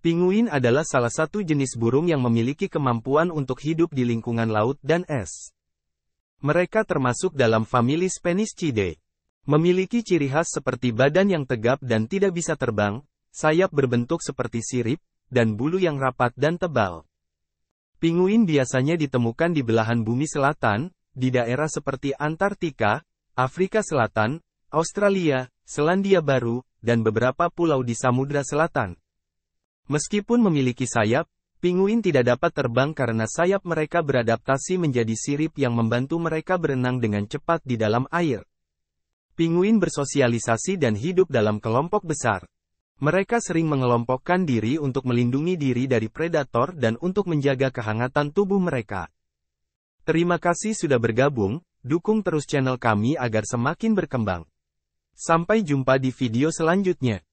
Pinguin adalah salah satu jenis burung yang memiliki kemampuan untuk hidup di lingkungan laut dan es. Mereka termasuk dalam famili Speniscidae. Memiliki ciri khas seperti badan yang tegap dan tidak bisa terbang, sayap berbentuk seperti sirip, dan bulu yang rapat dan tebal. Pinguin biasanya ditemukan di belahan bumi selatan, di daerah seperti Antartika, Afrika Selatan, Australia, Selandia Baru, dan beberapa pulau di Samudra Selatan. Meskipun memiliki sayap, pinguin tidak dapat terbang karena sayap mereka beradaptasi menjadi sirip yang membantu mereka berenang dengan cepat di dalam air. Pinguin bersosialisasi dan hidup dalam kelompok besar. Mereka sering mengelompokkan diri untuk melindungi diri dari predator dan untuk menjaga kehangatan tubuh mereka. Terima kasih sudah bergabung, dukung terus channel kami agar semakin berkembang. Sampai jumpa di video selanjutnya.